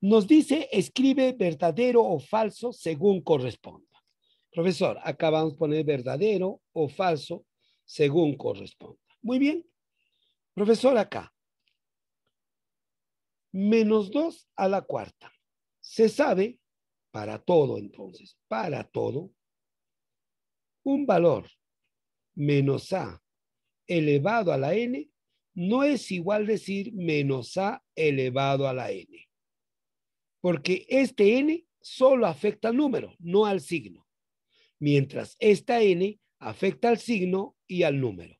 nos dice, escribe verdadero o falso según corresponda. Profesor, acá vamos a poner verdadero o falso según corresponda. Muy bien. Profesor, acá. Menos 2 a la cuarta. Se sabe, para todo entonces, para todo, un valor menos a elevado a la n no es igual decir menos a elevado a la n porque este n solo afecta al número, no al signo, mientras esta n afecta al signo y al número.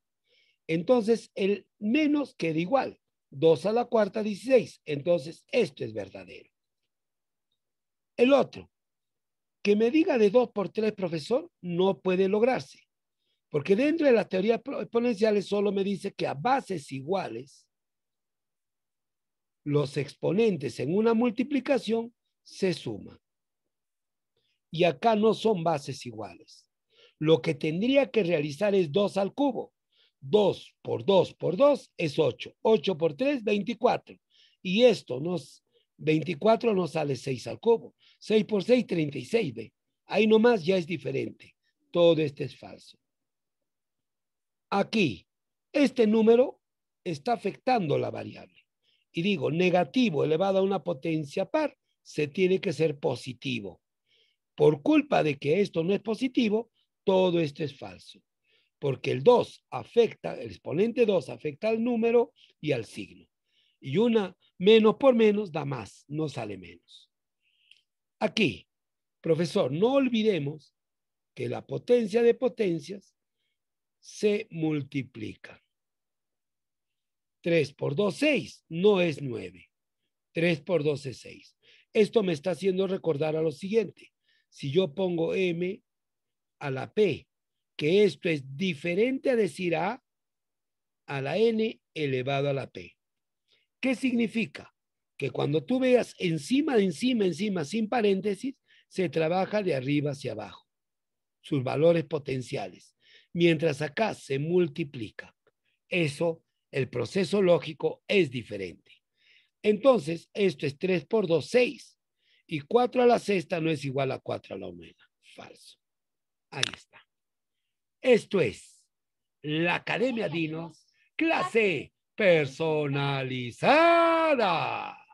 Entonces, el menos queda igual, 2 a la cuarta, 16. Entonces, esto es verdadero. El otro, que me diga de 2 por 3, profesor, no puede lograrse, porque dentro de las teorías exponenciales solo me dice que a bases iguales los exponentes en una multiplicación se suman. Y acá no son bases iguales. Lo que tendría que realizar es 2 al cubo. 2 por 2 por 2 es 8. 8 por 3, 24. Y esto nos, 24 nos sale 6 al cubo. 6 por 6, 36. Ahí nomás ya es diferente. Todo esto es falso. Aquí, este número está afectando la variable y digo negativo elevado a una potencia par, se tiene que ser positivo. Por culpa de que esto no es positivo, todo esto es falso, porque el 2 afecta, el exponente 2 afecta al número y al signo. Y una menos por menos da más, no sale menos. Aquí, profesor, no olvidemos que la potencia de potencias se multiplica. 3 por 2, 6, no es 9. 3 por 2 es 6. Esto me está haciendo recordar a lo siguiente. Si yo pongo M a la P, que esto es diferente a decir A a la N elevado a la P. ¿Qué significa? Que cuando tú veas encima, encima, encima, sin paréntesis, se trabaja de arriba hacia abajo, sus valores potenciales, mientras acá se multiplica. Eso el proceso lógico es diferente. Entonces, esto es 3 por 2, 6. Y 4 a la sexta no es igual a 4 a la omega. Falso. Ahí está. Esto es la Academia Dinos, clase personalizada.